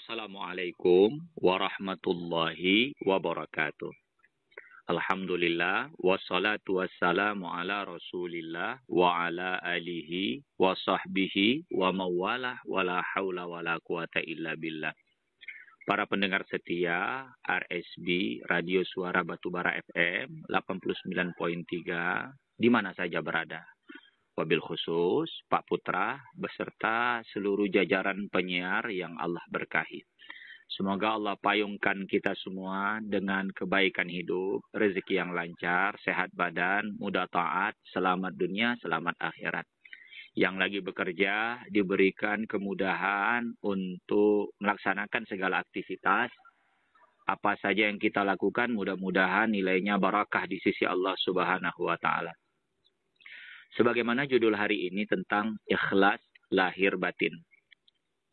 Assalamualaikum warahmatullahi wabarakatuh. Alhamdulillah wassalatu wassalamu ala Rasulillah wa ala alihi wa sahbihi wa mawalah wala haula wala quwata illa billah. Para pendengar setia RSB Radio Suara Batubara FM 89.3 di mana saja berada wabil khusus Pak Putra beserta seluruh jajaran penyiar yang Allah berkahi. Semoga Allah payungkan kita semua dengan kebaikan hidup, rezeki yang lancar, sehat badan, mudah taat, selamat dunia, selamat akhirat. Yang lagi bekerja diberikan kemudahan untuk melaksanakan segala aktivitas. Apa saja yang kita lakukan mudah-mudahan nilainya barakah di sisi Allah Subhanahu wa taala sebagaimana judul hari ini tentang ikhlas lahir batin.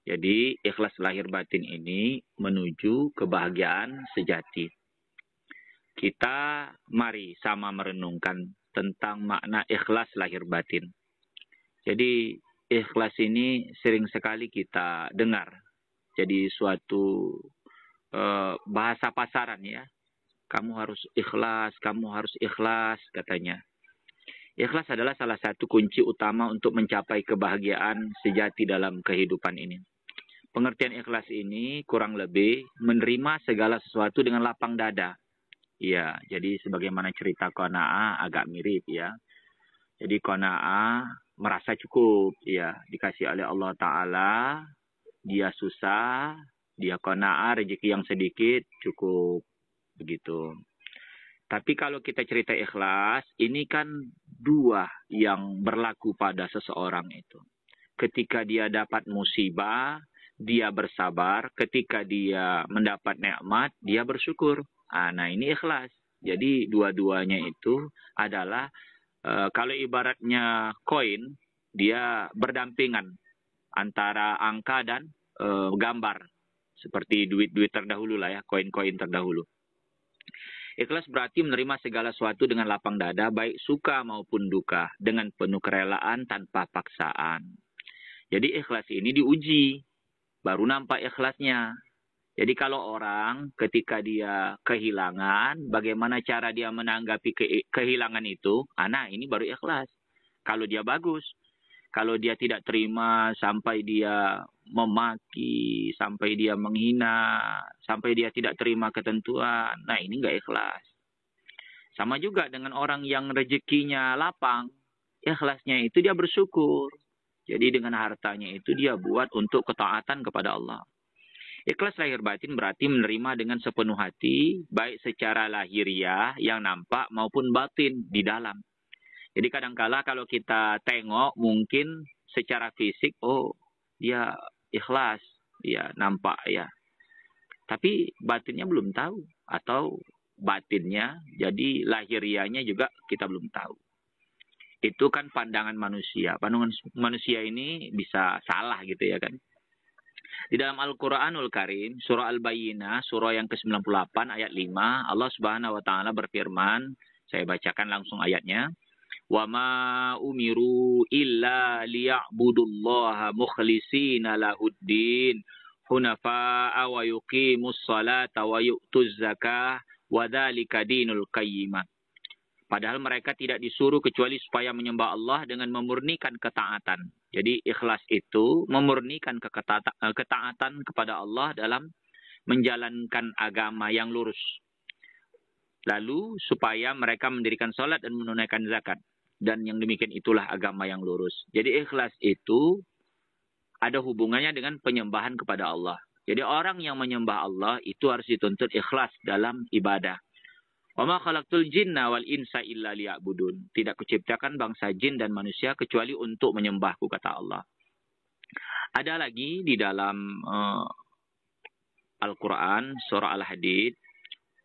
Jadi ikhlas lahir batin ini menuju kebahagiaan sejati. Kita mari sama merenungkan tentang makna ikhlas lahir batin. Jadi ikhlas ini sering sekali kita dengar. Jadi suatu eh, bahasa pasaran ya. Kamu harus ikhlas, kamu harus ikhlas katanya. Ikhlas adalah salah satu kunci utama untuk mencapai kebahagiaan sejati dalam kehidupan ini. Pengertian ikhlas ini kurang lebih menerima segala sesuatu dengan lapang dada. Iya, jadi sebagaimana cerita Kona'a agak mirip ya. Jadi Kona'a merasa cukup ya, dikasih oleh Allah Ta'ala, dia susah, dia Kona'a rezeki yang sedikit cukup begitu. Tapi kalau kita cerita ikhlas, ini kan dua yang berlaku pada seseorang itu. Ketika dia dapat musibah, dia bersabar. Ketika dia mendapat nikmat, dia bersyukur. Ah, nah ini ikhlas. Jadi dua-duanya itu adalah e, kalau ibaratnya koin, dia berdampingan antara angka dan e, gambar. Seperti duit-duit terdahulu lah ya, koin-koin terdahulu. Ikhlas berarti menerima segala sesuatu dengan lapang dada, baik suka maupun duka, dengan penuh kerelaan tanpa paksaan. Jadi ikhlas ini diuji, baru nampak ikhlasnya. Jadi kalau orang ketika dia kehilangan, bagaimana cara dia menanggapi ke kehilangan itu? Anak ah, ini baru ikhlas. Kalau dia bagus, kalau dia tidak terima sampai dia memaki, sampai dia menghina, sampai dia tidak terima ketentuan. Nah, ini nggak ikhlas. Sama juga dengan orang yang rezekinya lapang, ikhlasnya itu dia bersyukur. Jadi dengan hartanya itu dia buat untuk ketaatan kepada Allah. Ikhlas lahir batin berarti menerima dengan sepenuh hati, baik secara lahiriah yang nampak maupun batin di dalam. Jadi kadangkala kalau kita tengok mungkin secara fisik oh dia ikhlas, ya nampak ya. Tapi batinnya belum tahu atau batinnya jadi lahirianya juga kita belum tahu. Itu kan pandangan manusia. Pandangan manusia ini bisa salah gitu ya kan. Di dalam Al-Qur'anul Karim, surah Al-Bayyinah, surah yang ke-98 ayat 5, Allah Subhanahu wa taala berfirman, saya bacakan langsung ayatnya. وَمَا أُمِرُوا إِلَّا لِيَعْبُدُوا اللَّهَ مُخْلِصِينَ لَهُ الدِّينَ حُنَفَاءَ ويقيموا الصلاة ويؤتوا الزكاة وذلك دِينُ القيمة Padahal mereka tidak disuruh kecuali supaya menyembah Allah dengan memurnikan ketaatan. Jadi ikhlas itu memurnikan eh, ketaatan kepada Allah dalam menjalankan agama yang lurus lalu supaya mereka mendirikan sholat dan menunaikan zakat dan yang demikian itulah agama yang lurus. Jadi ikhlas itu ada hubungannya dengan penyembahan kepada Allah. Jadi orang yang menyembah Allah itu harus dituntut ikhlas dalam ibadah. Wa ma khalaqtul jinna wal insa illa liya'budun. Tidak kuciptakan bangsa jin dan manusia kecuali untuk menyembahku kata Allah. Ada lagi di dalam uh, Al-Qur'an surah Al-Hadid,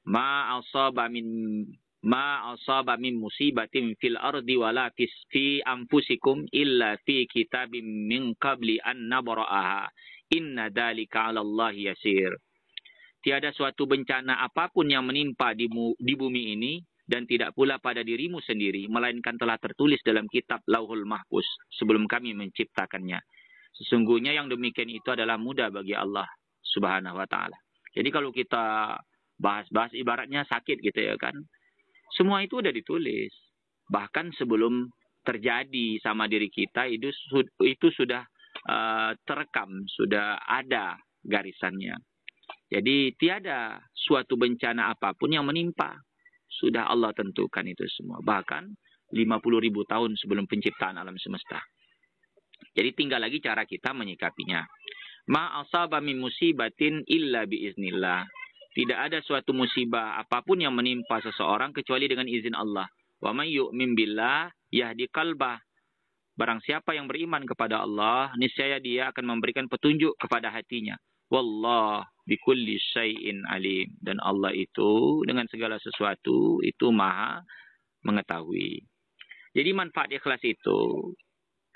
ma asaba min ma asaba min musibatin fil ardi wala fi anfusikum illa fi kitabim min qabli an nabra'aha inna dalika 'ala Allah yasir tiada suatu bencana apapun yang menimpa di, di bumi ini dan tidak pula pada dirimu sendiri melainkan telah tertulis dalam kitab Lauhul Mahfuz sebelum kami menciptakannya sesungguhnya yang demikian itu adalah mudah bagi Allah Subhanahu wa taala jadi kalau kita bahas-bahas ibaratnya sakit gitu ya kan semua itu udah ditulis. Bahkan sebelum terjadi sama diri kita itu itu sudah uh, terekam, sudah ada garisannya. Jadi tiada suatu bencana apapun yang menimpa. Sudah Allah tentukan itu semua. Bahkan 50 ribu tahun sebelum penciptaan alam semesta. Jadi tinggal lagi cara kita menyikapinya. Ma asaba min musibatin illa biiznillah. Tidak ada suatu musibah apapun yang menimpa seseorang kecuali dengan izin Allah. Wa may yu'min billah yahdi qalbah. Barang siapa yang beriman kepada Allah, niscaya dia akan memberikan petunjuk kepada hatinya. Wallah bikulli syai'in alim. Dan Allah itu dengan segala sesuatu itu maha mengetahui. Jadi manfaat ikhlas itu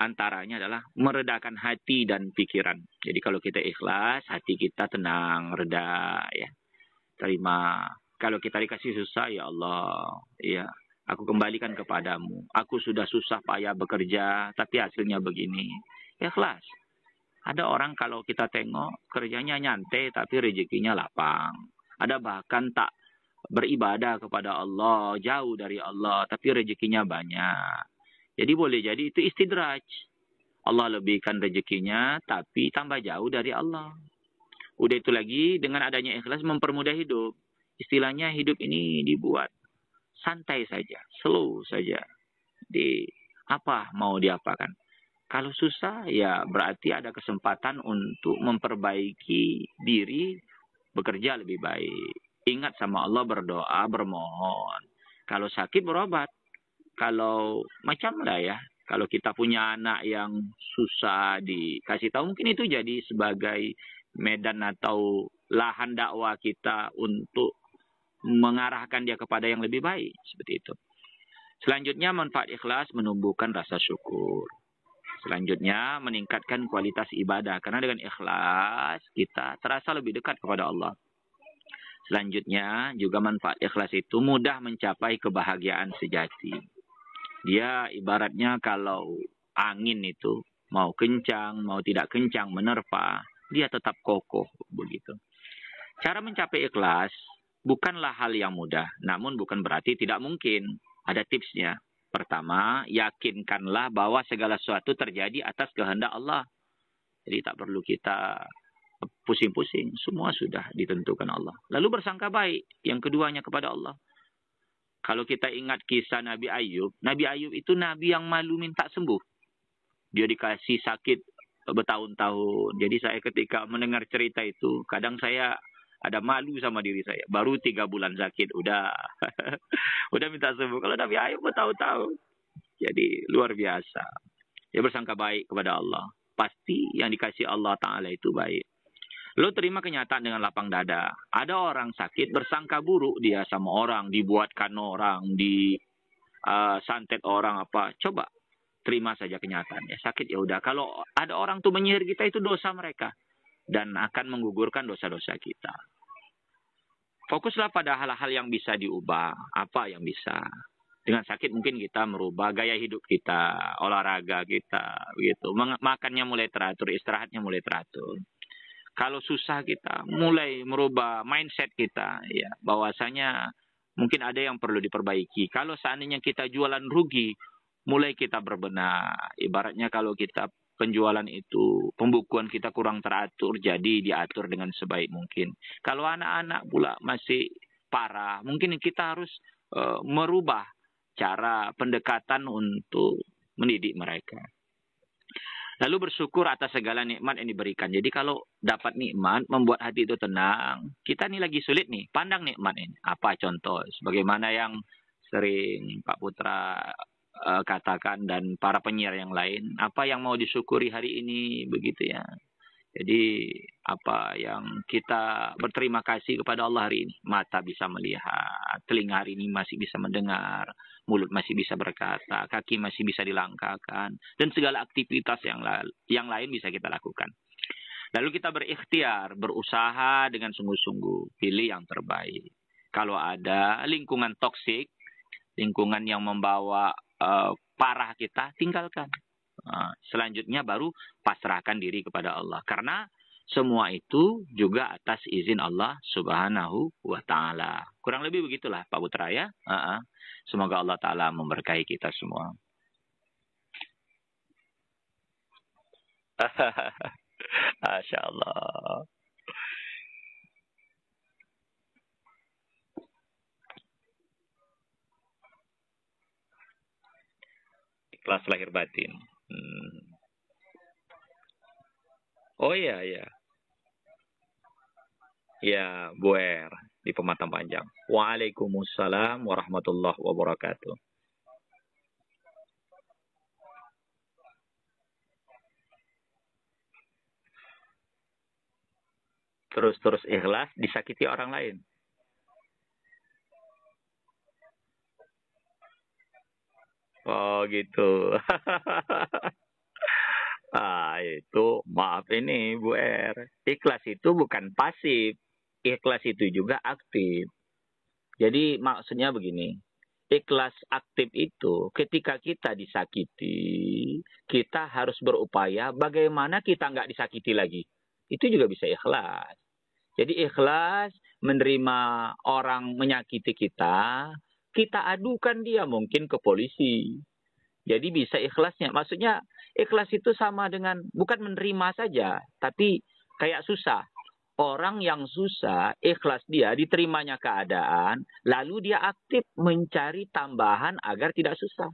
antaranya adalah meredakan hati dan pikiran. Jadi kalau kita ikhlas, hati kita tenang, reda ya terima. Kalau kita dikasih susah, ya Allah, ya aku kembalikan kepadamu. Aku sudah susah payah bekerja, tapi hasilnya begini. Ya kelas. Ada orang kalau kita tengok kerjanya nyantai tapi rezekinya lapang. Ada bahkan tak beribadah kepada Allah, jauh dari Allah tapi rezekinya banyak. Jadi boleh jadi itu istidraj. Allah lebihkan rezekinya tapi tambah jauh dari Allah. Udah itu lagi dengan adanya ikhlas mempermudah hidup. Istilahnya hidup ini dibuat santai saja, slow saja. Di apa mau diapakan? Kalau susah ya berarti ada kesempatan untuk memperbaiki diri, bekerja lebih baik. Ingat sama Allah berdoa, bermohon. Kalau sakit berobat. Kalau macam lah ya, kalau kita punya anak yang susah dikasih tahu mungkin itu jadi sebagai medan atau lahan dakwah kita untuk mengarahkan dia kepada yang lebih baik seperti itu. Selanjutnya manfaat ikhlas menumbuhkan rasa syukur. Selanjutnya meningkatkan kualitas ibadah karena dengan ikhlas kita terasa lebih dekat kepada Allah. Selanjutnya juga manfaat ikhlas itu mudah mencapai kebahagiaan sejati. Dia ibaratnya kalau angin itu mau kencang, mau tidak kencang menerpa, dia tetap kokoh begitu. Cara mencapai ikhlas bukanlah hal yang mudah, namun bukan berarti tidak mungkin. Ada tipsnya. Pertama, yakinkanlah bahwa segala sesuatu terjadi atas kehendak Allah. Jadi tak perlu kita pusing-pusing, semua sudah ditentukan Allah. Lalu bersangka baik, yang keduanya kepada Allah. Kalau kita ingat kisah Nabi Ayub, Nabi Ayub itu nabi yang malu minta sembuh. Dia dikasih sakit bertahun-tahun. Jadi saya ketika mendengar cerita itu, kadang saya ada malu sama diri saya. Baru tiga bulan sakit, udah. udah minta sembuh. Kalau Nabi Ayub bertahun-tahun. Jadi luar biasa. Dia bersangka baik kepada Allah. Pasti yang dikasih Allah Ta'ala itu baik. Lo terima kenyataan dengan lapang dada. Ada orang sakit bersangka buruk dia sama orang. Dibuatkan orang, di uh, santet orang apa. Coba terima saja kenyataannya. Sakit ya udah. Kalau ada orang tuh menyihir kita itu dosa mereka dan akan menggugurkan dosa-dosa kita. Fokuslah pada hal-hal yang bisa diubah, apa yang bisa. Dengan sakit mungkin kita merubah gaya hidup kita, olahraga kita, gitu. Makannya mulai teratur, istirahatnya mulai teratur. Kalau susah kita mulai merubah mindset kita, ya bahwasanya mungkin ada yang perlu diperbaiki. Kalau seandainya kita jualan rugi, mulai kita berbenah. Ibaratnya kalau kita penjualan itu pembukuan kita kurang teratur, jadi diatur dengan sebaik mungkin. Kalau anak-anak pula masih parah, mungkin kita harus uh, merubah cara pendekatan untuk mendidik mereka. Lalu bersyukur atas segala nikmat yang diberikan. Jadi kalau dapat nikmat, membuat hati itu tenang. Kita ini lagi sulit nih, pandang nikmat ini. Apa contoh? Sebagaimana yang sering Pak Putra uh, katakan dan para penyiar yang lain apa yang mau disyukuri hari ini begitu ya. Jadi apa yang kita berterima kasih kepada Allah hari ini. Mata bisa melihat, telinga hari ini masih bisa mendengar, mulut masih bisa berkata, kaki masih bisa dilangkahkan dan segala aktivitas yang la yang lain bisa kita lakukan. Lalu kita berikhtiar, berusaha dengan sungguh-sungguh, pilih yang terbaik. Kalau ada lingkungan toksik, lingkungan yang membawa Eh, parah kita tinggalkan. Nah, selanjutnya baru pasrahkan diri kepada Allah. Karena semua itu juga atas izin Allah Subhanahu wa taala. Kurang lebih begitulah Pak Putra ya. Semoga Allah taala memberkahi kita semua. Masya Allah. ikhlas lahir batin. Hmm. Oh iya iya. Ya, Bu di Pematang Panjang. Waalaikumsalam warahmatullahi wabarakatuh. Terus-terus ikhlas disakiti orang lain. Oh gitu. ah itu maaf ini Bu R. Ikhlas itu bukan pasif. Ikhlas itu juga aktif. Jadi maksudnya begini. Ikhlas aktif itu ketika kita disakiti, kita harus berupaya bagaimana kita nggak disakiti lagi. Itu juga bisa ikhlas. Jadi ikhlas menerima orang menyakiti kita, kita adukan dia mungkin ke polisi. Jadi bisa ikhlasnya. Maksudnya ikhlas itu sama dengan bukan menerima saja, tapi kayak susah. Orang yang susah, ikhlas dia diterimanya keadaan, lalu dia aktif mencari tambahan agar tidak susah.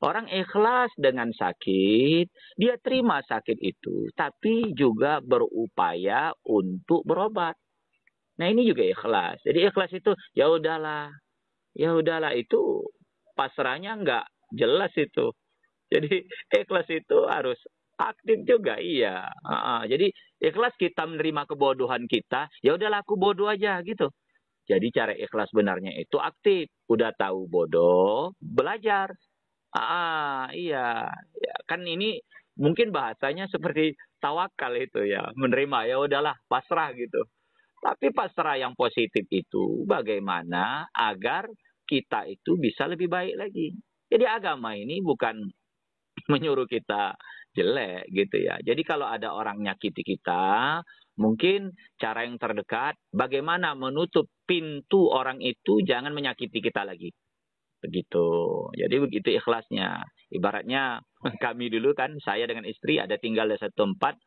Orang ikhlas dengan sakit, dia terima sakit itu, tapi juga berupaya untuk berobat. Nah ini juga ikhlas. Jadi ikhlas itu ya udahlah, ya udahlah itu pasrahnya nggak jelas itu. Jadi ikhlas itu harus aktif juga iya. Uh, uh, jadi ikhlas kita menerima kebodohan kita, ya udahlah aku bodoh aja gitu. Jadi cara ikhlas benarnya itu aktif. Udah tahu bodoh, belajar. Ah, uh, iya. Ya, kan ini mungkin bahasanya seperti tawakal itu ya, menerima ya udahlah pasrah gitu. Tapi pasrah yang positif itu bagaimana agar kita itu bisa lebih baik lagi. Jadi agama ini bukan menyuruh kita jelek gitu ya. Jadi kalau ada orang nyakiti kita, mungkin cara yang terdekat bagaimana menutup pintu orang itu jangan menyakiti kita lagi. Begitu. Jadi begitu ikhlasnya. Ibaratnya kami dulu kan saya dengan istri ada tinggal di satu tempat,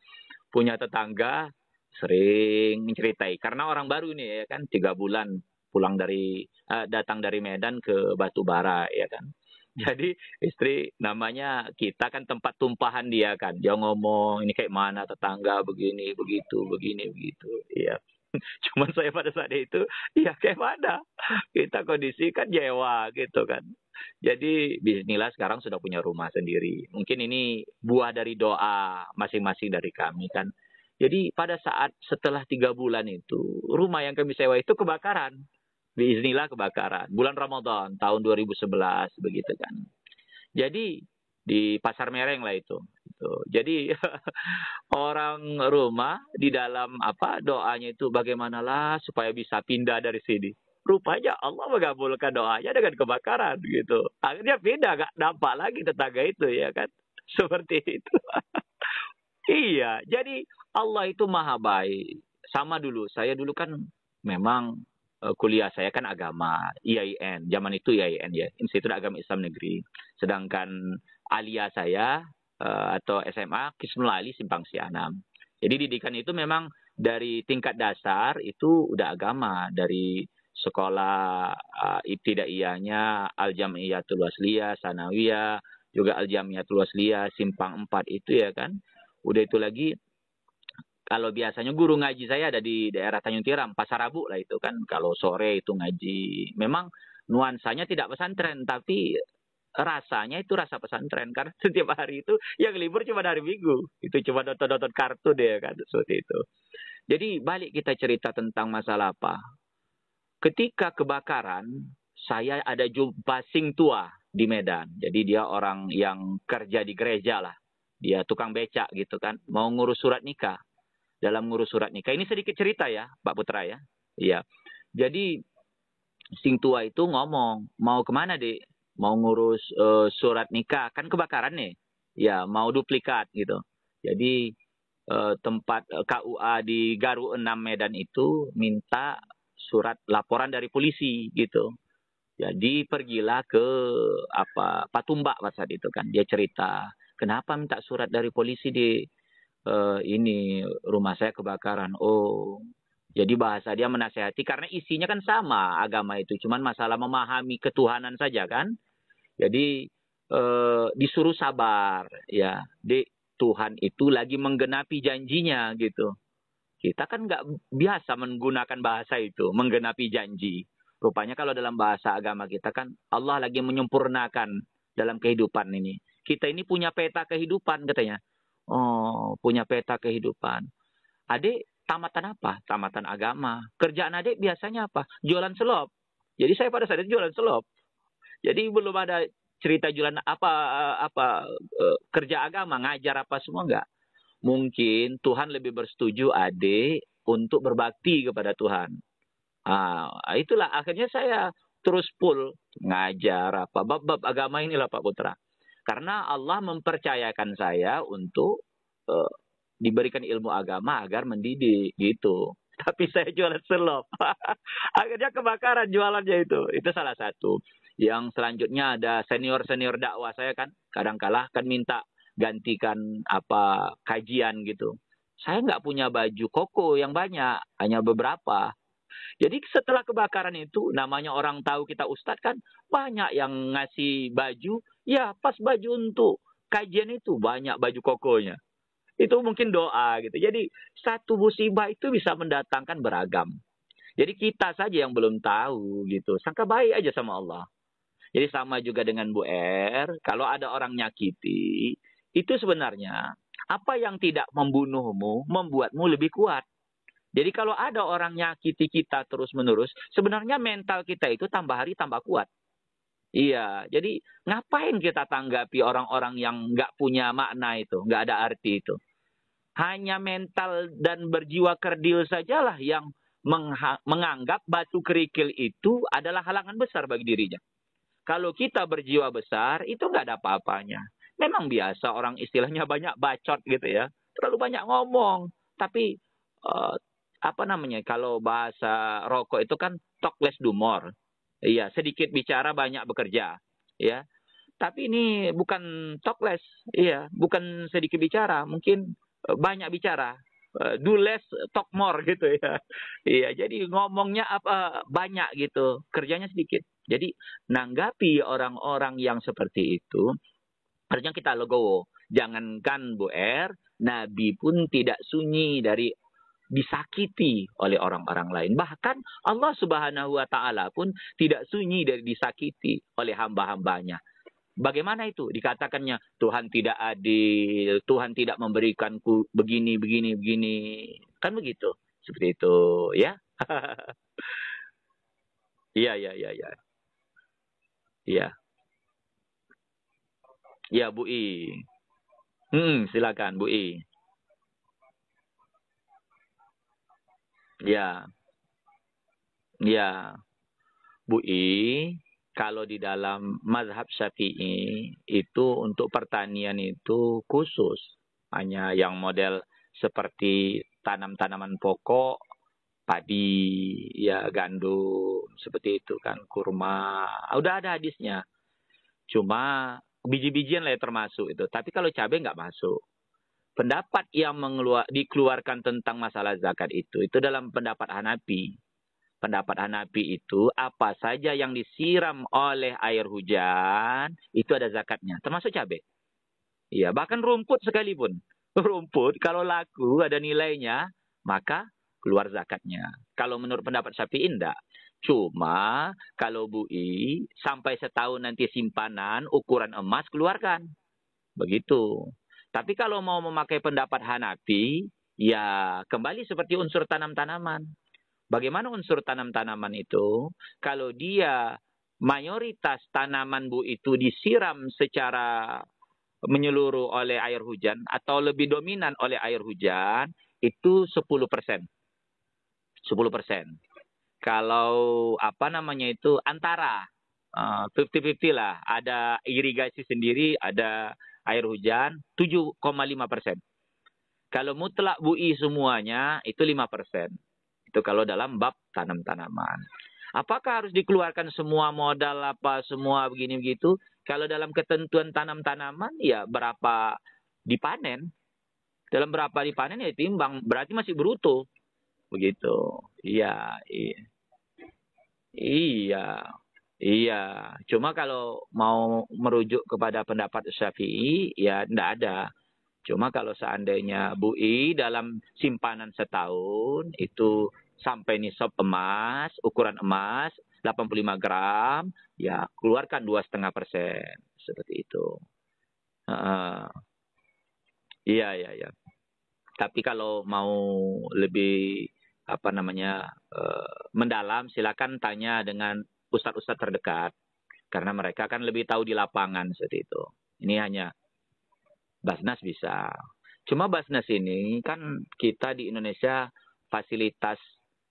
punya tetangga sering menceritai karena orang baru ini ya kan tiga bulan pulang dari uh, datang dari Medan ke Batubara ya kan hmm. jadi istri namanya kita kan tempat tumpahan dia kan dia ngomong ini kayak mana tetangga begini begitu begini begitu iya cuman saya pada saat itu ya kayak mana kita kondisi kan jewa gitu kan jadi bismillah sekarang sudah punya rumah sendiri mungkin ini buah dari doa masing-masing dari kami kan jadi pada saat setelah tiga bulan itu, rumah yang kami sewa itu kebakaran. Biiznillah kebakaran. Bulan Ramadan tahun 2011 begitu kan. Jadi di Pasar Mereng lah itu. Gitu. Jadi orang rumah di dalam apa doanya itu bagaimanalah supaya bisa pindah dari sini. Rupanya Allah mengabulkan doanya dengan kebakaran gitu. Akhirnya pindah gak dampak lagi tetangga itu ya kan. Seperti itu. Iya, jadi Allah itu maha baik. Sama dulu, saya dulu kan memang e, kuliah saya kan agama, IAIN. Zaman itu IAIN ya, Institut Agama Islam Negeri. Sedangkan alia saya e, atau SMA Kismul Ali Simpang Sianam. Jadi didikan itu memang dari tingkat dasar itu udah agama dari sekolah uh, ibtidaiyahnya Al-Jamiyatul Wasliyah, Sanawiyah, juga Al-Jamiyatul Wasliyah simpang 4 itu ya kan. Udah itu lagi kalau biasanya guru ngaji saya ada di daerah Tanjung Tiram, Pasar Rabu lah itu kan. Kalau sore itu ngaji, memang nuansanya tidak pesantren, tapi rasanya itu rasa pesantren karena setiap hari itu yang libur cuma hari minggu itu cuma dotot-dotot kartu deh ya kan seperti itu jadi balik kita cerita tentang masalah apa ketika kebakaran saya ada jumpa sing tua di Medan jadi dia orang yang kerja di gereja lah dia tukang becak gitu kan, mau ngurus surat nikah. Dalam ngurus surat nikah ini sedikit cerita ya, Pak Putra ya. Iya. Jadi sing tua itu ngomong, mau kemana dek? Mau ngurus uh, surat nikah, kan kebakaran nih. Ya, mau duplikat gitu. Jadi uh, tempat uh, eh, KUA di Garu 6 Medan itu minta surat laporan dari polisi gitu. Jadi pergilah ke apa Patumbak pada saat itu kan dia cerita Kenapa minta surat dari polisi di uh, ini rumah saya kebakaran? Oh, jadi bahasa dia menasehati karena isinya kan sama agama itu, cuman masalah memahami ketuhanan saja kan. Jadi uh, disuruh sabar ya, di Tuhan itu lagi menggenapi janjinya gitu. Kita kan nggak biasa menggunakan bahasa itu, menggenapi janji. Rupanya kalau dalam bahasa agama kita kan Allah lagi menyempurnakan dalam kehidupan ini kita ini punya peta kehidupan katanya. Oh, punya peta kehidupan. Adik tamatan apa? Tamatan agama. Kerjaan adik biasanya apa? Jualan selop. Jadi saya pada saat itu jualan selop. Jadi belum ada cerita jualan apa apa e, kerja agama, ngajar apa semua enggak. Mungkin Tuhan lebih bersetuju adik untuk berbakti kepada Tuhan. Ah, itulah akhirnya saya terus pull ngajar apa bab-bab agama inilah Pak Putra. Karena Allah mempercayakan saya untuk uh, diberikan ilmu agama agar mendidik gitu. Tapi saya jualan selop. Akhirnya kebakaran jualannya itu. Itu salah satu. Yang selanjutnya ada senior-senior dakwah saya kan kadang-kalah kan minta gantikan apa kajian gitu. Saya nggak punya baju koko yang banyak, hanya beberapa. Jadi setelah kebakaran itu, namanya orang tahu kita ustadz kan, banyak yang ngasih baju Ya, pas baju untuk kajian itu banyak baju kokonya. Itu mungkin doa gitu. Jadi satu musibah itu bisa mendatangkan beragam. Jadi kita saja yang belum tahu gitu. Sangka baik aja sama Allah. Jadi sama juga dengan Bu R, er. kalau ada orang nyakiti, itu sebenarnya apa yang tidak membunuhmu membuatmu lebih kuat. Jadi kalau ada orang nyakiti kita terus-menerus, sebenarnya mental kita itu tambah hari tambah kuat. Iya, jadi ngapain kita tanggapi orang-orang yang nggak punya makna itu, nggak ada arti itu. Hanya mental dan berjiwa kerdil sajalah yang menganggap batu kerikil itu adalah halangan besar bagi dirinya. Kalau kita berjiwa besar, itu nggak ada apa-apanya. Memang biasa orang istilahnya banyak bacot gitu ya, terlalu banyak ngomong. Tapi uh, apa namanya? Kalau bahasa rokok itu kan talk less do more Iya, sedikit bicara banyak bekerja, ya. Tapi ini bukan talkless, iya, bukan sedikit bicara, mungkin e, banyak bicara. E, do less, talk more gitu ya. Iya, jadi ngomongnya apa banyak gitu, kerjanya sedikit. Jadi nanggapi orang-orang yang seperti itu, harusnya kita logo Jangankan Bu R, Nabi pun tidak sunyi dari disakiti oleh orang-orang lain. Bahkan Allah Subhanahu wa taala pun tidak sunyi dari disakiti oleh hamba-hambanya. Bagaimana itu? Dikatakannya Tuhan tidak adil, Tuhan tidak memberikanku begini, begini, begini. Kan begitu. Seperti itu, ya. Iya, iya, iya, iya. Iya. Ya, Bu I. Hmm, silakan Bu I. Ya. Ya. Bu I, kalau di dalam mazhab syafi'i itu untuk pertanian itu khusus. Hanya yang model seperti tanam-tanaman pokok, padi, ya gandum, seperti itu kan, kurma. Ah, udah ada hadisnya. Cuma biji-bijian lah ya termasuk itu. Tapi kalau cabai nggak masuk pendapat yang mengeluar, dikeluarkan tentang masalah zakat itu, itu dalam pendapat Hanafi. Pendapat Hanafi itu apa saja yang disiram oleh air hujan, itu ada zakatnya, termasuk cabai. Iya, bahkan rumput sekalipun. Rumput kalau laku ada nilainya, maka keluar zakatnya. Kalau menurut pendapat Syafi'i enggak. Cuma kalau bui sampai setahun nanti simpanan ukuran emas keluarkan. Begitu. Tapi kalau mau memakai pendapat Hanafi, ya kembali seperti unsur tanam-tanaman. Bagaimana unsur tanam-tanaman itu? Kalau dia mayoritas tanaman bu itu disiram secara menyeluruh oleh air hujan atau lebih dominan oleh air hujan, itu 10 persen. 10 persen. Kalau apa namanya itu antara 50-50 eh, lah. Ada irigasi sendiri, ada air hujan 7,5 persen. Kalau mutlak bui semuanya itu 5 persen. Itu kalau dalam bab tanam-tanaman. Apakah harus dikeluarkan semua modal apa semua begini begitu? Kalau dalam ketentuan tanam-tanaman ya berapa dipanen. Dalam berapa dipanen ya timbang. Berarti masih bruto. Begitu. Iya. Iya. Iya. Iya, cuma kalau mau merujuk kepada pendapat Syafi'i, ya tidak ada. Cuma kalau seandainya bui dalam simpanan setahun itu sampai nisab emas, ukuran emas 85 gram, ya keluarkan dua setengah persen seperti itu. Uh, iya iya iya. Tapi kalau mau lebih apa namanya uh, mendalam, silakan tanya dengan ustadz-ustadz terdekat karena mereka kan lebih tahu di lapangan seperti itu. Ini hanya Basnas bisa. Cuma Basnas ini kan kita di Indonesia fasilitas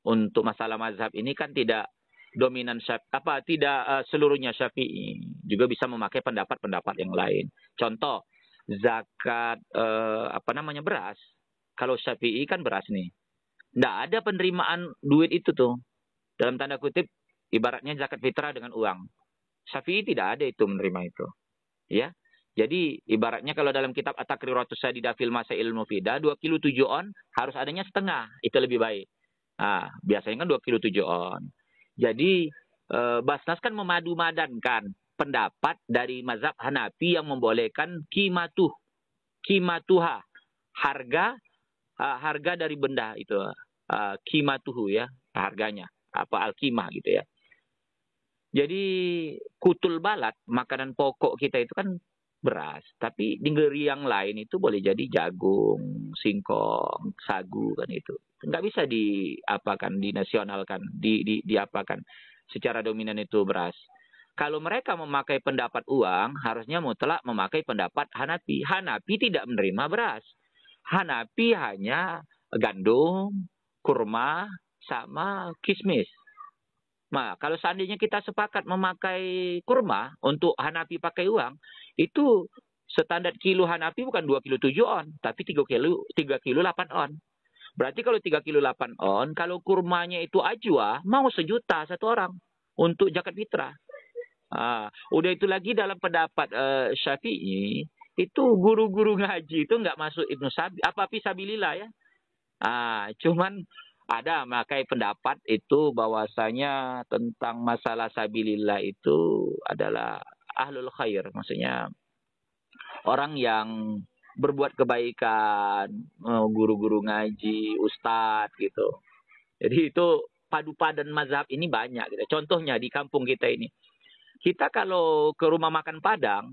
untuk masalah mazhab ini kan tidak dominan syafi, apa tidak uh, seluruhnya syafi'i juga bisa memakai pendapat-pendapat yang lain. Contoh zakat uh, apa namanya beras. Kalau syafi'i kan beras nih. Tidak ada penerimaan duit itu tuh. Dalam tanda kutip Ibaratnya zakat fitrah dengan uang. Syafi'i tidak ada itu menerima itu. Ya. Jadi ibaratnya kalau dalam kitab At-Takriratu Sadidah fil Masail Mufida 2 kilo 7 on harus adanya setengah, itu lebih baik. Ah, biasanya kan 2 kilo 7 on. Jadi eh, Basnas kan memadu-madankan pendapat dari mazhab Hanafi yang membolehkan kimatuh kimatuha harga uh, harga dari benda itu uh, kimatuhu ya harganya apa alkimah gitu ya jadi kutul balat, makanan pokok kita itu kan beras. Tapi di negeri yang lain itu boleh jadi jagung, singkong, sagu kan itu. Nggak bisa diapakan, dinasionalkan, di, di, diapakan. Secara dominan itu beras. Kalau mereka memakai pendapat uang, harusnya mutlak memakai pendapat Hanapi. Hanapi tidak menerima beras. Hanapi hanya gandum, kurma, sama kismis. Nah, kalau seandainya kita sepakat memakai kurma untuk Hanafi pakai uang, itu standar kilo Hanafi bukan 2 kilo 7 on, tapi 3 kilo 3 kilo 8 on. Berarti kalau 3 kilo 8 on, kalau kurmanya itu ajwa, mau sejuta satu orang untuk jakat fitrah. Ah, udah itu lagi dalam pendapat uh, Syafi'i, itu guru-guru ngaji itu nggak masuk Ibnu Sabi, apa Fisabilillah ya. Ah, cuman ada makai pendapat itu bahwasanya tentang masalah sabilillah itu adalah ahlul khair maksudnya orang yang berbuat kebaikan eh, guru-guru ngaji ustadz gitu jadi itu padu padan mazhab ini banyak gitu. contohnya di kampung kita ini kita kalau ke rumah makan padang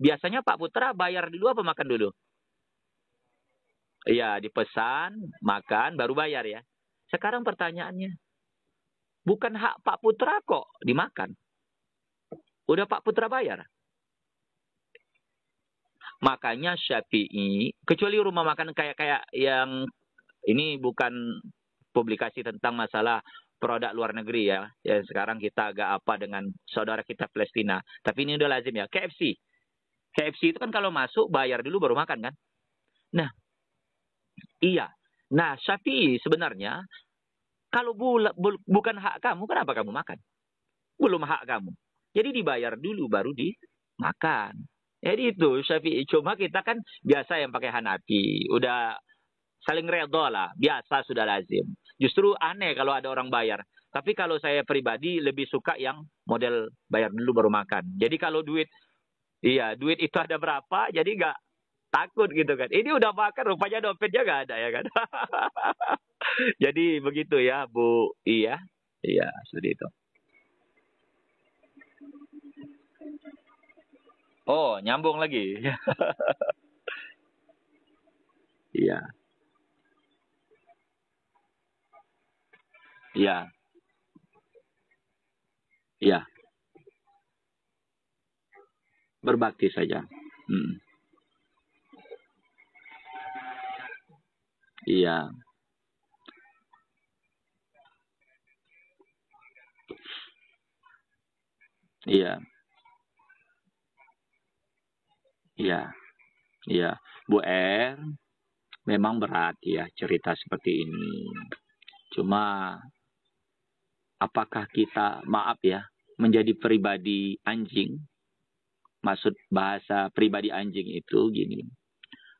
biasanya Pak Putra bayar dulu apa makan dulu Iya, dipesan, makan, baru bayar ya. Sekarang pertanyaannya, bukan hak Pak Putra kok dimakan. Udah Pak Putra bayar. Makanya Syafi'i, kecuali rumah makan kayak kayak yang ini bukan publikasi tentang masalah produk luar negeri ya. yang sekarang kita agak apa dengan saudara kita Palestina. Tapi ini udah lazim ya. KFC. KFC itu kan kalau masuk bayar dulu baru makan kan. Nah, iya. Nah, Syafi'i sebenarnya kalau bu, bu, bukan hak kamu, kenapa kamu makan? Belum hak kamu. Jadi dibayar dulu baru dimakan. Jadi itu Syafi'i. Cuma kita kan biasa yang pakai Hanafi. Udah saling redha lah. Biasa sudah lazim. Justru aneh kalau ada orang bayar. Tapi kalau saya pribadi lebih suka yang model bayar dulu baru makan. Jadi kalau duit Iya, duit itu ada berapa, jadi nggak takut gitu kan. Ini udah makan rupanya dompetnya gak ada ya kan. Jadi begitu ya Bu Iya. Iya, seperti itu. Oh, nyambung lagi. Iya. Iya. Iya. Berbakti saja. Hmm. Iya. Iya. Iya. Iya. Bu R, memang berat ya cerita seperti ini. Cuma apakah kita maaf ya menjadi pribadi anjing? Maksud bahasa pribadi anjing itu gini.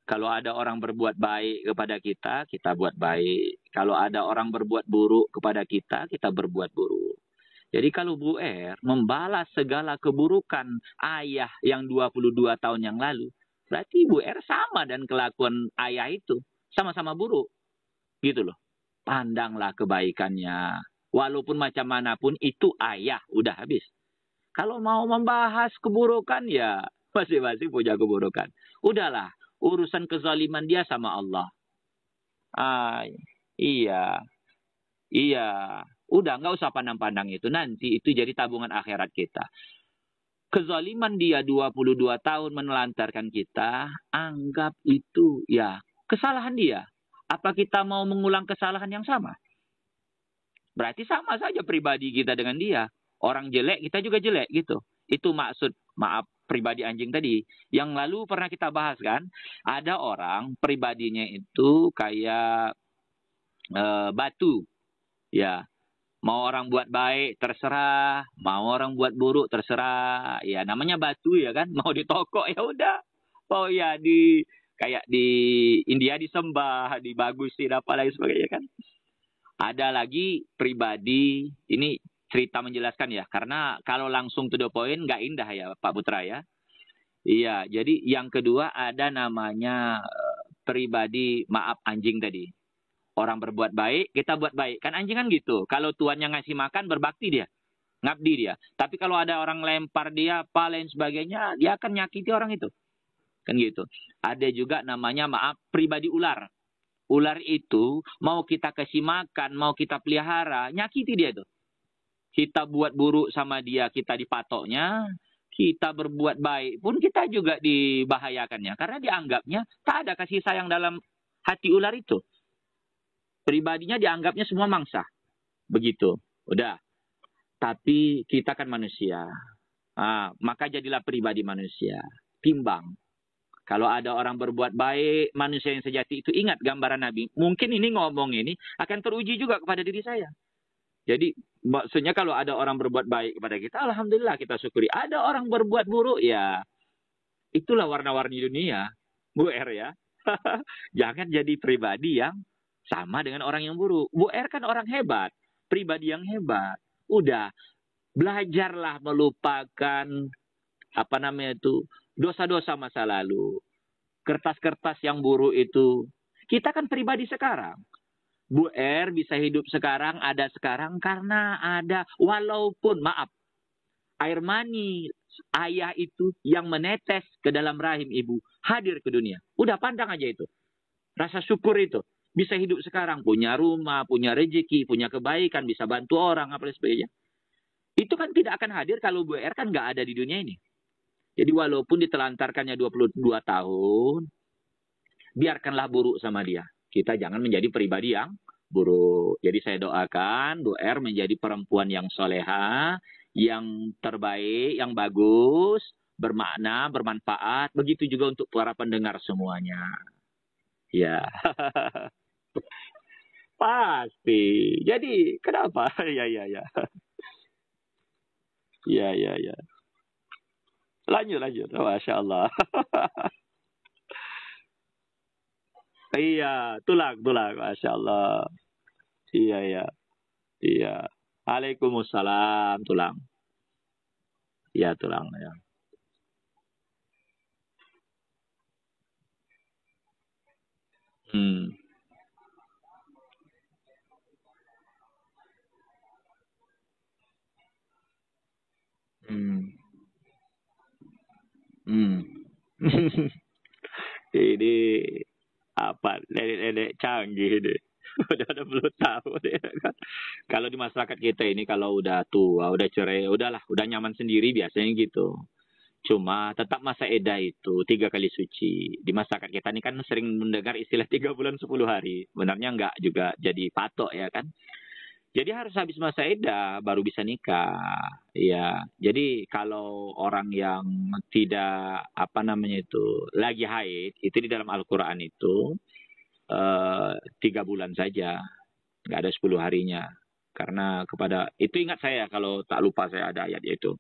Kalau ada orang berbuat baik kepada kita, kita buat baik. Kalau ada orang berbuat buruk kepada kita, kita berbuat buruk. Jadi kalau Bu Er membalas segala keburukan ayah yang 22 tahun yang lalu, berarti Bu Er sama dan kelakuan ayah itu. Sama-sama buruk. Gitu loh. Pandanglah kebaikannya. Walaupun macam mana pun itu ayah. Udah habis. Kalau mau membahas keburukan ya masih-masih punya keburukan. Udahlah, urusan kezaliman dia sama Allah. Ah, iya. Iya. Udah nggak usah pandang-pandang itu. Nanti itu jadi tabungan akhirat kita. Kezaliman dia 22 tahun menelantarkan kita, anggap itu ya kesalahan dia. Apa kita mau mengulang kesalahan yang sama? Berarti sama saja pribadi kita dengan dia. Orang jelek, kita juga jelek gitu. Itu maksud, maaf, pribadi anjing tadi yang lalu pernah kita bahas kan ada orang pribadinya itu kayak e, batu ya mau orang buat baik terserah mau orang buat buruk terserah ya namanya batu ya kan mau di toko ya udah oh ya di kayak di India disembah dibagusin apa lain sebagainya kan ada lagi pribadi ini cerita menjelaskan ya, karena kalau langsung to the point nggak indah ya Pak Putra ya. Iya, jadi yang kedua ada namanya eh, pribadi maaf anjing tadi. Orang berbuat baik, kita buat baik. Kan anjing kan gitu. Kalau tuan yang ngasih makan, berbakti dia. Ngabdi dia. Tapi kalau ada orang lempar dia, apa lain sebagainya, dia akan nyakiti orang itu. Kan gitu. Ada juga namanya maaf pribadi ular. Ular itu mau kita kasih makan, mau kita pelihara, nyakiti dia tuh. Kita buat buruk sama dia, kita dipatoknya. Kita berbuat baik pun kita juga dibahayakannya. Karena dianggapnya tak ada kasih sayang dalam hati ular itu. Pribadinya dianggapnya semua mangsa. Begitu. Udah. Tapi kita kan manusia. Ah, maka jadilah pribadi manusia. Timbang. Kalau ada orang berbuat baik, manusia yang sejati itu ingat gambaran Nabi. Mungkin ini ngomong ini akan teruji juga kepada diri saya. Jadi maksudnya kalau ada orang berbuat baik kepada kita, alhamdulillah kita syukuri. Ada orang berbuat buruk, ya itulah warna-warni dunia, Bu R er, ya. Jangan jadi pribadi yang sama dengan orang yang buruk. Bu R er kan orang hebat, pribadi yang hebat. Udah belajarlah melupakan apa namanya itu dosa-dosa masa lalu. Kertas-kertas yang buruk itu. Kita kan pribadi sekarang. Bu R er bisa hidup sekarang, ada sekarang karena ada walaupun maaf air mani ayah itu yang menetes ke dalam rahim ibu hadir ke dunia. Udah pandang aja itu. Rasa syukur itu. Bisa hidup sekarang, punya rumah, punya rezeki, punya kebaikan, bisa bantu orang, apa sebagainya. Itu kan tidak akan hadir kalau Bu R er kan nggak ada di dunia ini. Jadi walaupun ditelantarkannya 22 tahun, biarkanlah buruk sama dia kita jangan menjadi pribadi yang buruk. Jadi saya doakan Bu R menjadi perempuan yang soleha, yang terbaik, yang bagus, bermakna, bermanfaat. Begitu juga untuk para pendengar semuanya. Ya. Pasti. Jadi kenapa? ya, ya, ya. ya, ya, ya. Lanjut, lanjut. Masya Allah. Iya, tulak, tulak. Masya Allah. Iya, iya. Iya. Waalaikumsalam, tulang. Iya, tulang. Ya. Hmm. Hmm. Hmm. Ini apa nenek-nenek canggih deh udah ada puluh tahun ya kan. Kalau di masyarakat kita ini kalau udah tua, udah cerai, udahlah, udah nyaman sendiri biasanya gitu. Cuma tetap masa eda itu tiga kali suci. Di masyarakat kita ini kan sering mendengar istilah tiga bulan sepuluh hari. Benarnya enggak juga jadi patok ya kan. Jadi harus habis masa eda baru bisa nikah. Iya. Jadi kalau orang yang tidak apa namanya itu lagi haid itu di dalam Al-Qur'an itu eh, tiga uh, bulan saja. nggak ada sepuluh harinya. Karena kepada itu ingat saya kalau tak lupa saya ada ayat yaitu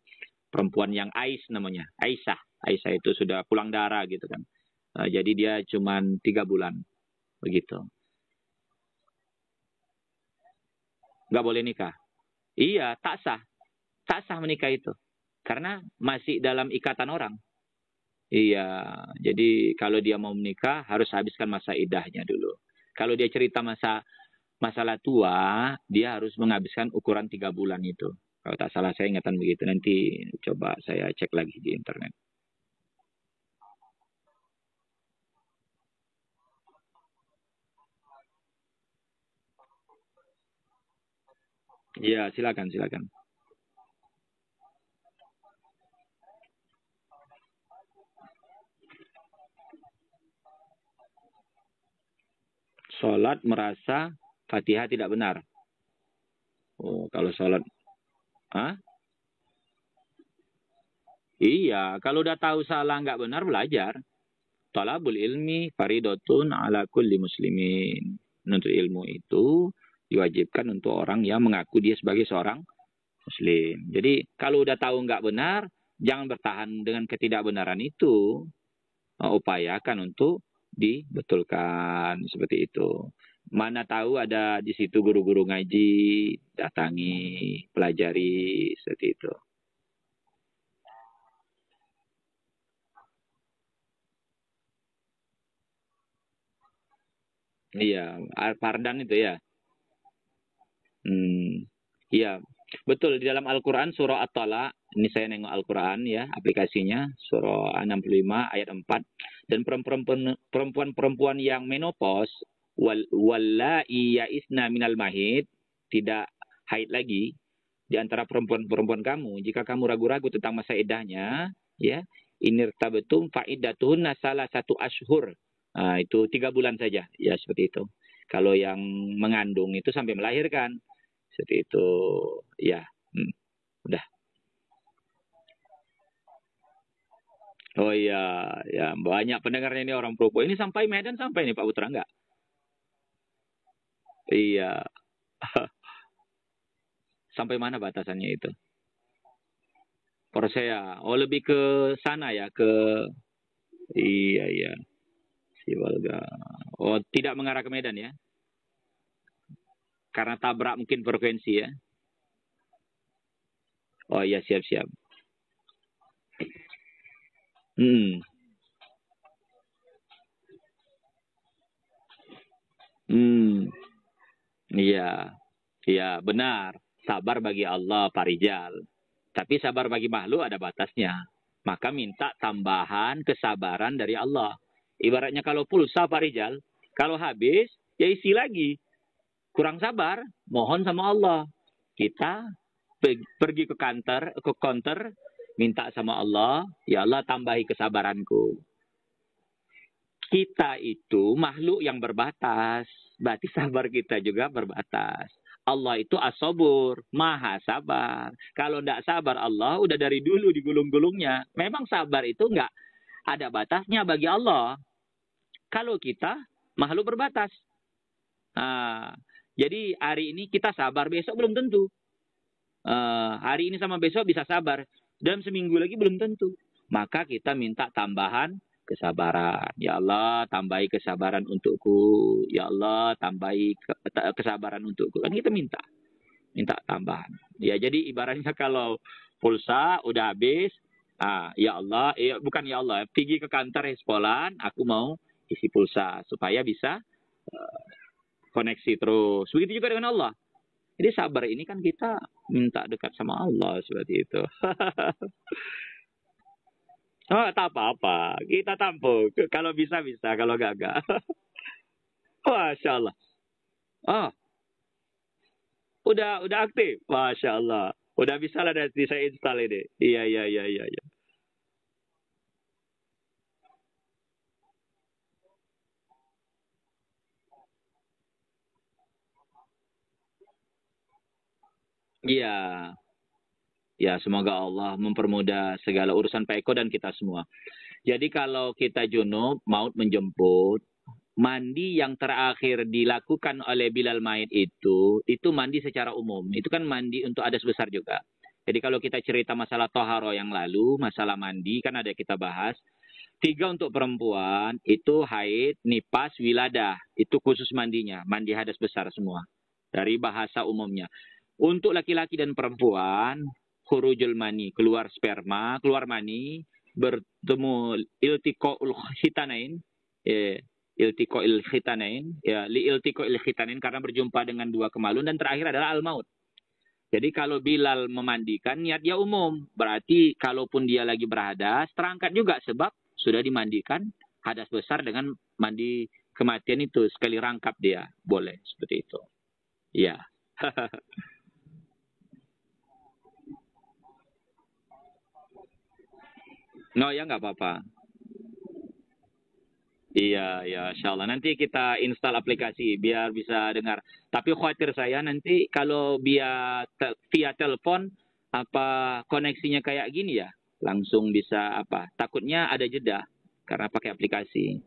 perempuan yang Ais namanya, Aisyah. Aisyah itu sudah pulang darah gitu kan. Uh, jadi dia cuman tiga bulan begitu. nggak boleh nikah. Iya, tak sah. Tak sah menikah itu. Karena masih dalam ikatan orang. Iya, jadi kalau dia mau menikah harus habiskan masa idahnya dulu. Kalau dia cerita masa masalah tua, dia harus menghabiskan ukuran tiga bulan itu. Kalau tak salah saya ingatan begitu. Nanti coba saya cek lagi di internet. Iya, silakan, silakan. Sholat merasa Fatihah tidak benar. Oh, kalau sholat. ah? Iya, kalau udah tahu salah nggak benar, belajar. Talabul ilmi faridotun ala kulli muslimin. Menuntut ilmu itu diwajibkan untuk orang yang mengaku dia sebagai seorang muslim. Jadi kalau udah tahu nggak benar, jangan bertahan dengan ketidakbenaran itu. Oh, upayakan untuk dibetulkan seperti itu. Mana tahu ada di situ guru-guru ngaji, datangi, pelajari seperti itu. Iya, Pardan itu ya. Iya, betul. Di dalam Al-Quran surah at tala ini saya nengok Al-Quran ya, aplikasinya, surah 65 ayat 4. Dan perempuan-perempuan yang menopause, wal wallai yaisna minal mahid, tidak haid lagi, di antara perempuan-perempuan kamu, jika kamu ragu-ragu tentang masa idahnya, ya, inirtabetum faidatuhunna salah satu ashur. Nah, itu tiga bulan saja, ya seperti itu. Kalau yang mengandung itu sampai melahirkan jadi itu ya hmm, udah Oh iya, ya banyak pendengarnya ini orang Probo Ini sampai Medan sampai nih Pak Putra enggak? Iya. sampai mana batasannya itu? Porsea. Oh lebih ke sana ya ke Iya iya. Sibolga. Oh tidak mengarah ke Medan ya? Karena tabrak mungkin frekuensi ya. Oh iya siap-siap. Hmm. Hmm. Iya. Iya, benar. Sabar bagi Allah, parijal, Tapi sabar bagi makhluk ada batasnya. Maka minta tambahan kesabaran dari Allah. Ibaratnya kalau pulsa parijal, kalau habis, ya isi lagi kurang sabar, mohon sama Allah. Kita pergi ke kantor, ke konter, minta sama Allah, ya Allah tambahi kesabaranku. Kita itu makhluk yang berbatas, berarti sabar kita juga berbatas. Allah itu asobur, maha sabar. Kalau tidak sabar Allah udah dari dulu digulung-gulungnya. Memang sabar itu nggak ada batasnya bagi Allah. Kalau kita makhluk berbatas. Nah, jadi hari ini kita sabar, besok belum tentu. Uh, hari ini sama besok bisa sabar, dan seminggu lagi belum tentu. Maka kita minta tambahan kesabaran. Ya Allah, tambahi kesabaran untukku. Ya Allah, tambahi kesabaran untukku. Kan kita minta. Minta tambahan. Ya, jadi ibaratnya kalau pulsa udah habis, ah, ya Allah, eh, bukan ya Allah, pergi ke kantor eh, sekolah, aku mau isi pulsa supaya bisa uh, koneksi terus. Begitu juga dengan Allah. Jadi sabar ini kan kita minta dekat sama Allah seperti itu. oh, tak apa-apa. Kita tampuk. Kalau bisa bisa, kalau gak gak. Masya Allah. Oh. Udah udah aktif. Masya Allah. Udah bisa lah dari saya install ini. Iya iya iya iya. iya. Iya. Ya, semoga Allah mempermudah segala urusan Pak Eko dan kita semua. Jadi kalau kita junub, maut menjemput, mandi yang terakhir dilakukan oleh Bilal Maid itu, itu mandi secara umum. Itu kan mandi untuk adas besar juga. Jadi kalau kita cerita masalah toharo yang lalu, masalah mandi, kan ada kita bahas. Tiga untuk perempuan, itu haid, nipas, wiladah. Itu khusus mandinya, mandi hadas besar semua. Dari bahasa umumnya. Untuk laki-laki dan perempuan, khurujul mani, keluar sperma, keluar mani, bertemu iltiqaul khitanain, ya, iltiqaul khitanain, ya, li iltiqaul khitanain karena berjumpa dengan dua kemaluan dan terakhir adalah al maut. Jadi kalau Bilal memandikan niat dia umum, berarti kalaupun dia lagi berhadas, terangkat juga sebab sudah dimandikan hadas besar dengan mandi kematian itu sekali rangkap dia boleh seperti itu. Ya. Yeah. No, ya nggak apa-apa. Iya, ya, insya Allah. Nanti kita install aplikasi biar bisa dengar. Tapi khawatir saya nanti kalau via tel via telepon apa koneksinya kayak gini ya, langsung bisa apa? Takutnya ada jeda karena pakai aplikasi.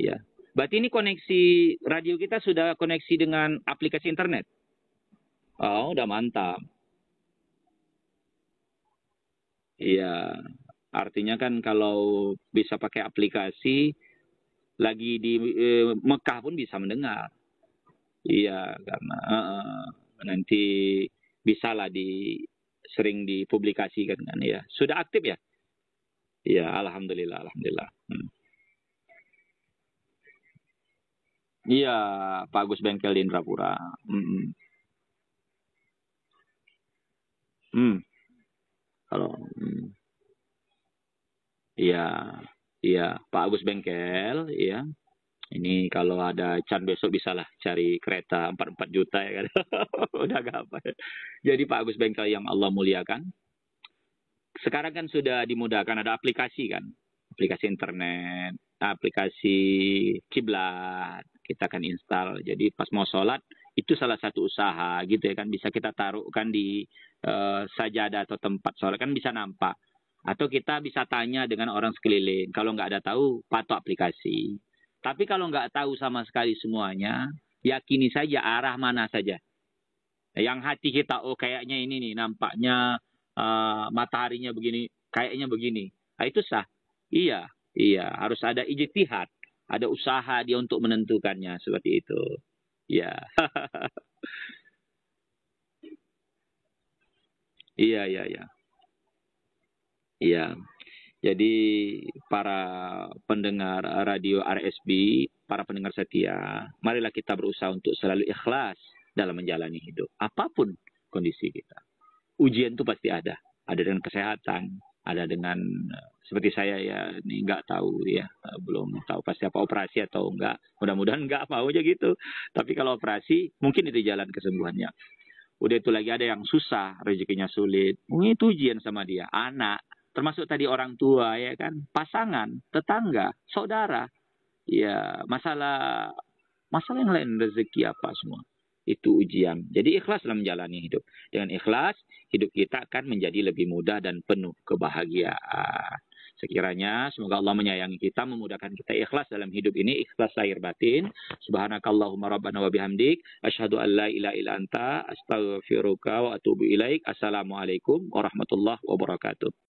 Iya. Berarti ini koneksi radio kita sudah koneksi dengan aplikasi internet. Oh, udah mantap. Iya. Artinya kan kalau bisa pakai aplikasi lagi di eh, Mekah pun bisa mendengar. Iya, karena uh, nanti bisalah di sering dipublikasikan kan ya. Sudah aktif ya? Iya, alhamdulillah, alhamdulillah. Hmm. Iya, Pak Agus Bengkel di Indrapura. Hmm. Hmm. hmm. Kalau hmm. Iya, iya Pak Agus Bengkel, iya. Ini kalau ada can besok bisalah cari kereta 44 juta ya kan. Udah gak apa. Jadi Pak Agus Bengkel yang Allah muliakan. Sekarang kan sudah dimudahkan ada aplikasi kan. Aplikasi internet, aplikasi kiblat kita akan install. Jadi pas mau sholat itu salah satu usaha gitu ya kan bisa kita taruhkan di uh, eh, sajadah atau tempat sholat kan bisa nampak atau kita bisa tanya dengan orang sekeliling. Kalau nggak ada tahu, patok aplikasi. Tapi kalau nggak tahu sama sekali semuanya, yakini saja arah mana saja. Yang hati kita, oh kayaknya ini nih, nampaknya uh, mataharinya begini, kayaknya begini. Nah, itu sah. Iya, iya. Harus ada ijtihad. Ada usaha dia untuk menentukannya seperti itu. Iya. iya, iya, iya. Ya. Jadi para pendengar radio RSB, para pendengar setia, marilah kita berusaha untuk selalu ikhlas dalam menjalani hidup. Apapun kondisi kita. Ujian itu pasti ada. Ada dengan kesehatan, ada dengan seperti saya ya ini nggak tahu ya belum tahu pasti apa operasi atau enggak mudah-mudahan nggak apa aja gitu tapi kalau operasi mungkin itu jalan kesembuhannya udah itu lagi ada yang susah rezekinya sulit Ini itu ujian sama dia anak termasuk tadi orang tua ya kan, pasangan, tetangga, saudara, ya masalah masalah yang lain rezeki apa semua itu ujian. Jadi ikhlas dalam menjalani hidup. Dengan ikhlas, hidup kita akan menjadi lebih mudah dan penuh kebahagiaan. Sekiranya semoga Allah menyayangi kita, memudahkan kita ikhlas dalam hidup ini, ikhlas lahir batin. Subhanakallahumma rabbana wa bihamdik, asyhadu an la ilaha illa anta, astaghfiruka wa atubu ilaik. Assalamualaikum warahmatullahi wabarakatuh.